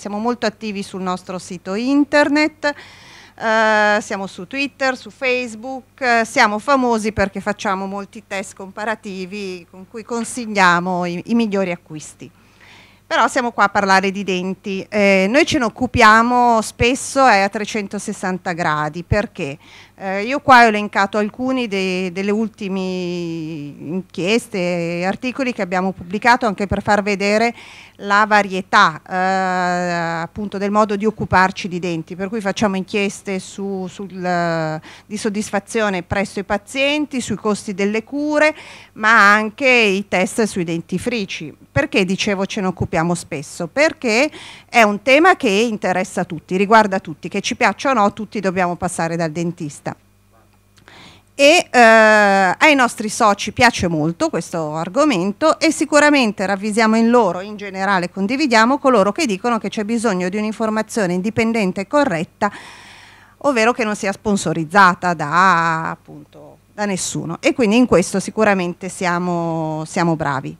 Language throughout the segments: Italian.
Siamo molto attivi sul nostro sito internet, eh, siamo su Twitter, su Facebook, eh, siamo famosi perché facciamo molti test comparativi con cui consigliamo i, i migliori acquisti. Però siamo qua a parlare di denti. Eh, noi ce ne occupiamo spesso a 360 gradi perché? Eh, io qua ho elencato alcuni dei, delle ultime inchieste e articoli che abbiamo pubblicato anche per far vedere la varietà eh, appunto del modo di occuparci di denti, per cui facciamo inchieste su, sul, di soddisfazione presso i pazienti, sui costi delle cure, ma anche i test sui dentifrici. Perché dicevo ce ne occupiamo spesso? Perché è un tema che interessa tutti, riguarda tutti, che ci piaccia o no, tutti dobbiamo passare dal dentista e eh, ai nostri soci piace molto questo argomento e sicuramente ravvisiamo in loro, in generale condividiamo coloro che dicono che c'è bisogno di un'informazione indipendente e corretta, ovvero che non sia sponsorizzata da, appunto, da nessuno e quindi in questo sicuramente siamo, siamo bravi.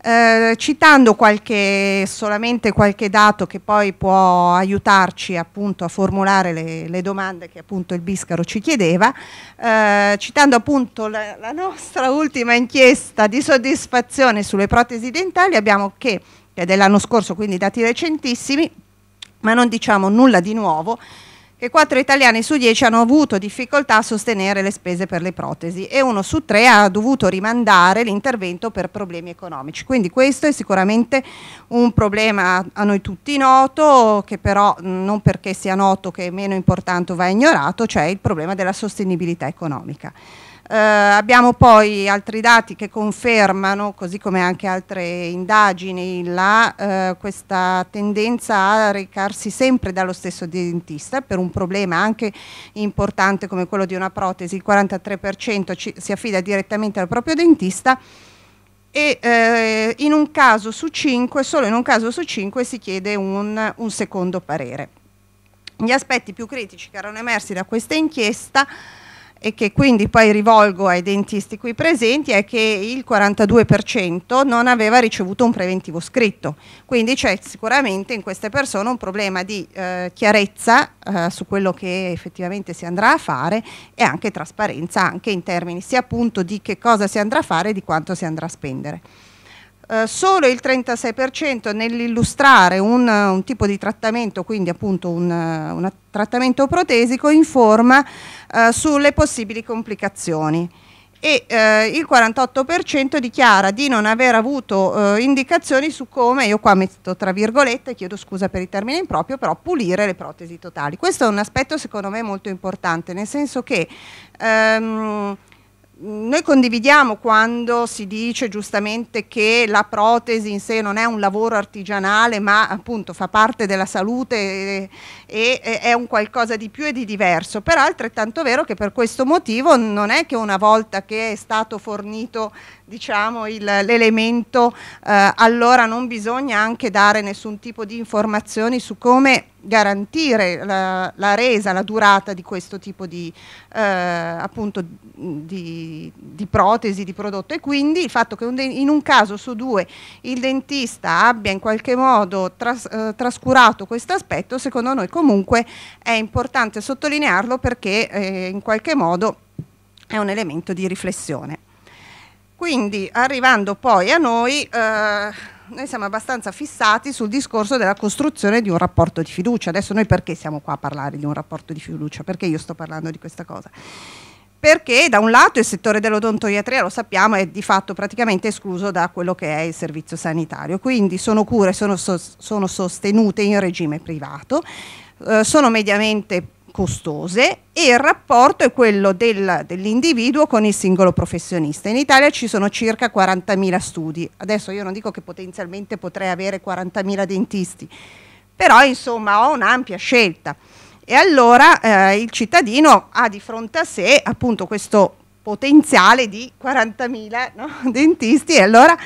Eh, citando qualche, solamente qualche dato che poi può aiutarci appunto a formulare le, le domande che appunto il Biscaro ci chiedeva, eh, citando appunto la, la nostra ultima inchiesta di soddisfazione sulle protesi dentali abbiamo che, che è dell'anno scorso, quindi dati recentissimi, ma non diciamo nulla di nuovo, che 4 italiani su 10 hanno avuto difficoltà a sostenere le spese per le protesi e uno su 3 ha dovuto rimandare l'intervento per problemi economici. Quindi questo è sicuramente un problema a noi tutti noto, che però non perché sia noto che è meno importante va ignorato, cioè il problema della sostenibilità economica. Eh, abbiamo poi altri dati che confermano, così come anche altre indagini, la, eh, questa tendenza a recarsi sempre dallo stesso dentista per un problema anche importante come quello di una protesi, il 43% ci, si affida direttamente al proprio dentista e eh, in un caso su 5, solo in un caso su 5 si chiede un, un secondo parere. Gli aspetti più critici che erano emersi da questa inchiesta e che quindi poi rivolgo ai dentisti qui presenti è che il 42% non aveva ricevuto un preventivo scritto, quindi c'è sicuramente in queste persone un problema di eh, chiarezza eh, su quello che effettivamente si andrà a fare e anche trasparenza anche in termini sia appunto di che cosa si andrà a fare e di quanto si andrà a spendere. Eh, solo il 36% nell'illustrare un, un, tipo di trattamento, quindi appunto un, un trattamento protesico, informa eh, sulle possibili complicazioni e eh, il 48% dichiara di non aver avuto eh, indicazioni su come, io qua metto tra virgolette, chiedo scusa per il termine improprio, però pulire le protesi totali. Questo è un aspetto secondo me molto importante, nel senso che ehm, noi condividiamo quando si dice giustamente che la protesi in sé non è un lavoro artigianale ma appunto fa parte della salute e, e, è un qualcosa di più e di diverso, però è altrettanto vero che per questo motivo non è che una volta che è stato fornito diciamo, l'elemento eh, allora non bisogna anche dare nessun tipo di informazioni su come garantire la, la, resa, la durata di questo tipo di, eh, appunto, di, di, protesi, di prodotto e quindi il fatto che un in un caso su due il dentista abbia in qualche modo tras eh, trascurato questo aspetto, secondo noi comunque è importante sottolinearlo perché eh, in qualche modo è un elemento di riflessione. Quindi arrivando poi a noi eh, noi siamo abbastanza fissati sul discorso della costruzione di un rapporto di fiducia. Adesso noi perché siamo qua a parlare di un rapporto di fiducia? Perché io sto parlando di questa cosa? Perché da un lato il settore dell'odontoiatria, lo sappiamo, è di fatto praticamente escluso da quello che è il servizio sanitario, quindi sono cure, sono, sostenute in regime privato, eh, sono mediamente costose e il rapporto è quello del, dell'individuo con il singolo professionista. In Italia ci sono circa 40.000 studi, adesso io non dico che potenzialmente potrei avere 40.000 dentisti, però insomma ho un'ampia scelta e allora eh, il cittadino ha di fronte a sé appunto questo potenziale di 40.000 no? dentisti e allora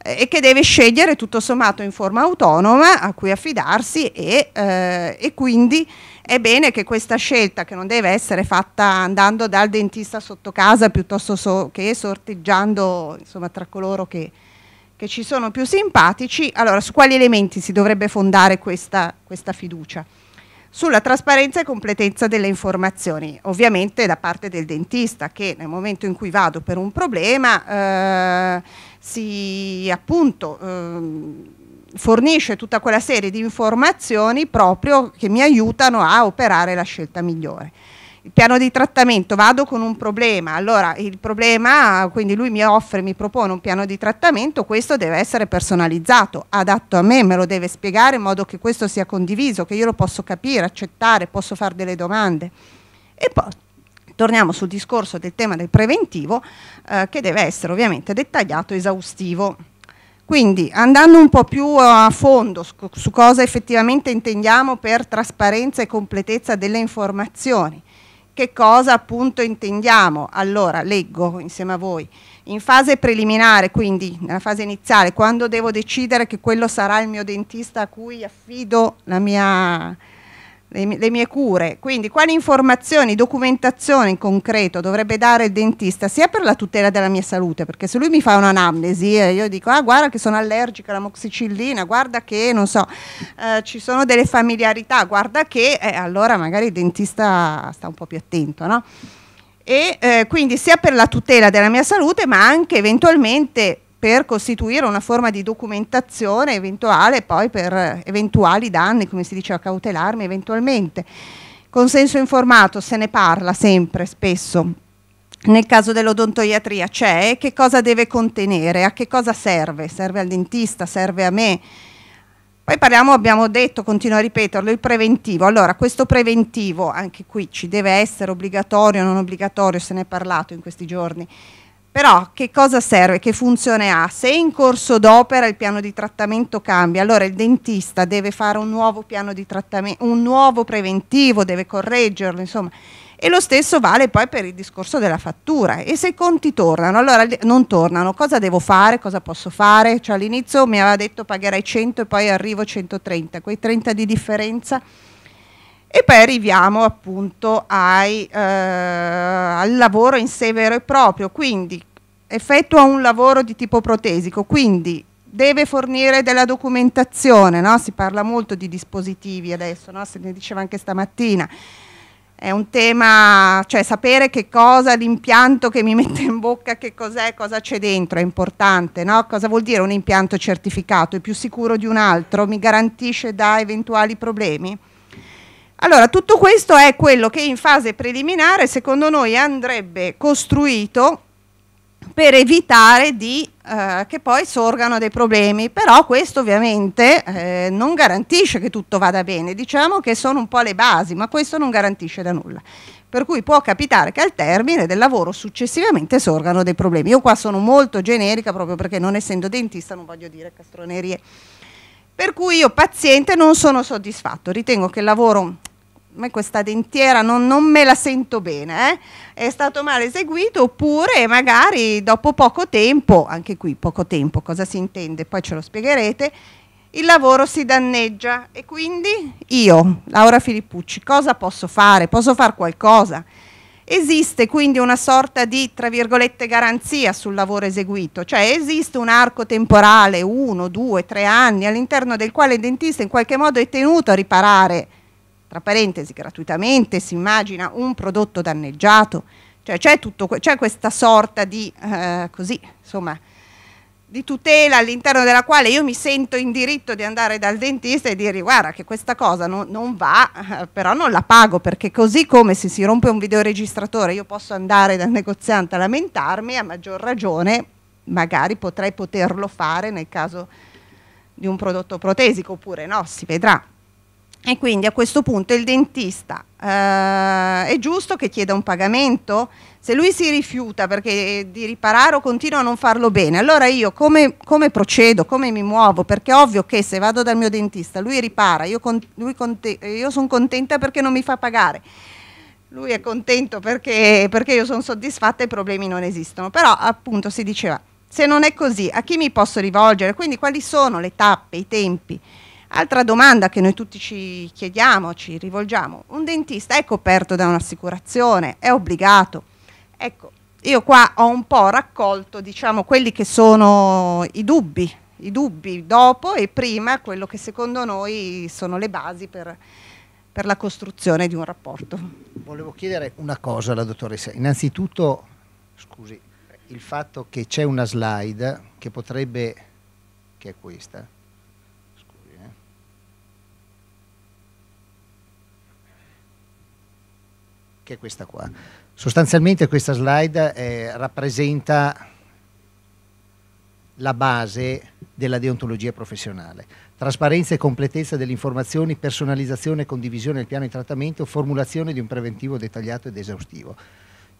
eh, e che deve scegliere tutto sommato in forma autonoma a cui affidarsi e, eh, e quindi è bene che questa scelta, che non deve essere fatta andando dal dentista sotto casa piuttosto so che sorteggiando insomma, tra coloro che, che, ci sono più simpatici, allora su quali elementi si dovrebbe fondare questa, questa fiducia? Sulla trasparenza e completezza delle informazioni, ovviamente da parte del dentista che nel momento in cui vado per un problema eh, si appunto... Eh, fornisce tutta quella serie di informazioni proprio che mi aiutano a operare la scelta migliore. Il piano di trattamento, vado con un problema, allora il problema, quindi lui mi offre, mi propone un piano di trattamento, questo deve essere personalizzato, adatto a me, me lo deve spiegare in modo che questo sia condiviso, che io lo posso capire, accettare, posso fare delle domande. E poi torniamo sul discorso del tema del preventivo eh, che deve essere ovviamente dettagliato e esaustivo. Quindi andando un po' più a fondo su cosa effettivamente intendiamo per trasparenza e completezza delle informazioni, che cosa appunto intendiamo? Allora, leggo insieme a voi. In fase preliminare, quindi nella fase iniziale, quando devo decidere che quello sarà il mio dentista a cui affido la mia le mie cure. Quindi quali informazioni, documentazione in concreto dovrebbe dare il dentista sia per la tutela della mia salute, perché se lui mi fa un'anamnesi e eh, io dico ah guarda che sono allergica alla moxicillina, guarda che non so, eh, ci sono delle familiarità, guarda che eh, allora magari il dentista sta un po' più attento, no? E eh, quindi sia per la tutela della mia salute, ma anche eventualmente per costituire una forma di documentazione eventuale poi per eventuali danni, come si diceva, cautelarmi eventualmente. Consenso informato, se ne parla sempre, spesso. Nel caso dell'odontoiatria c'è, che cosa deve contenere, a che cosa serve? Serve al dentista, serve a me? Poi parliamo, abbiamo detto, continuo a ripeterlo, il preventivo. Allora, questo preventivo, anche qui ci deve essere obbligatorio o non obbligatorio, se ne è parlato in questi giorni. Però che cosa serve? Che funzione ha? Se in corso d'opera il piano di trattamento cambia, allora il dentista deve fare un nuovo piano di trattamento, un nuovo preventivo, deve correggerlo, insomma. E lo stesso vale poi per il discorso della fattura. E se i conti tornano, allora non tornano, cosa devo fare, cosa posso fare? Cioè, all'inizio mi aveva detto pagherai 100 e poi arrivo 130, quei 30 di differenza e poi arriviamo appunto ai, eh, al lavoro in sé vero e proprio, quindi effettua un lavoro di tipo protesico, quindi deve fornire della documentazione, no? si parla molto di dispositivi adesso, no? se ne diceva anche stamattina, è un tema, cioè sapere che cosa, l'impianto che mi mette in bocca, che cos'è, cosa c'è dentro, è importante, no? Cosa vuol dire un impianto certificato? È più sicuro di un altro? Mi garantisce da eventuali problemi? Allora, tutto questo è quello che in fase preliminare secondo noi andrebbe costruito per evitare di, eh, che poi sorgano dei problemi, però questo ovviamente eh, non garantisce che tutto vada bene, diciamo che sono un po' le basi, ma questo non garantisce da nulla. Per cui può capitare che al termine del lavoro successivamente sorgano dei problemi. Io qua sono molto generica proprio perché non essendo dentista non voglio dire castronerie. Per cui io paziente non sono soddisfatto, ritengo che il lavoro me questa dentiera non, non, me la sento bene, eh? è stato male eseguito oppure magari dopo poco tempo, anche qui poco tempo, cosa si intende, poi ce lo spiegherete, il lavoro si danneggia e quindi io, Laura Filippucci, cosa posso fare? Posso fare qualcosa? Esiste quindi una sorta di, tra virgolette, garanzia sul lavoro eseguito, cioè esiste un arco temporale, uno, due, tre anni, all'interno del quale il dentista in qualche modo è tenuto a riparare tra parentesi gratuitamente si immagina un prodotto danneggiato, cioè c'è, tutto, c'è questa sorta di, eh, così, insomma, di tutela all'interno della quale io mi sento in diritto di andare dal dentista e dire guarda che questa cosa non, non va, eh, però non la pago perché così come se si rompe un videoregistratore io posso andare dal negoziante a lamentarmi, a maggior ragione magari potrei poterlo fare nel caso di un prodotto protesico oppure no, si vedrà. E quindi a questo punto il dentista eh, è giusto che chieda un pagamento? Se lui si rifiuta perché di riparare o continua a non farlo bene, allora io come, come procedo, come mi muovo? Perché è ovvio che se vado dal mio dentista, lui ripara, io, con, io sono contenta perché non mi fa pagare lui è contento perché, perché io sono soddisfatta e i problemi non esistono. Però appunto si diceva, se non è così, a chi mi posso rivolgere? Quindi quali sono le tappe, i tempi? Altra domanda che noi tutti ci chiediamo, ci rivolgiamo, un dentista è coperto da un'assicurazione, è obbligato? Ecco, io qua ho un po' raccolto diciamo, quelli che sono i dubbi, i dubbi dopo e prima quello che secondo noi sono le basi per, per la costruzione di un rapporto. Volevo chiedere una cosa alla dottoressa, innanzitutto scusi, il fatto che c'è una slide che potrebbe, che è questa, che è questa qua. Sostanzialmente questa slide eh, rappresenta la base della deontologia professionale. Trasparenza e completezza delle informazioni, personalizzazione e condivisione del piano di trattamento, formulazione di un preventivo dettagliato ed esaustivo.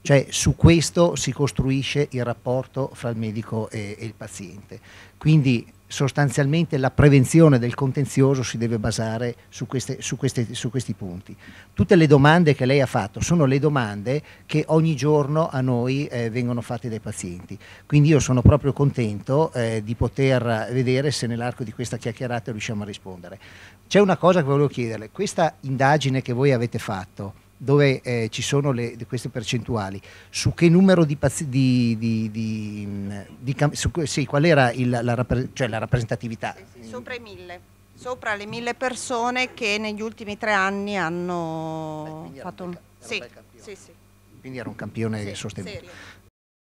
Cioè su questo si costruisce il rapporto fra il medico e, e il paziente. Quindi sostanzialmente la prevenzione del contenzioso si deve basare su, queste, su, queste, su, questi punti. Tutte le domande che lei ha fatto sono le domande che ogni giorno a noi eh, vengono fatte dai pazienti, quindi io sono proprio contento eh, di poter vedere se nell'arco di questa chiacchierata riusciamo a rispondere. C'è una cosa che volevo chiederle, questa indagine che voi avete fatto, dove eh, ci sono le, queste percentuali, su che numero di pazienti, di, di, di, mm, su, sì, qual era il, la, rappre cioè la, rappresentatività? Sopra i mille, sopra le mille persone che negli ultimi tre anni hanno Beh, fatto un... Sì, sì, sì. Quindi era un campione sì, sostenuto. Serio.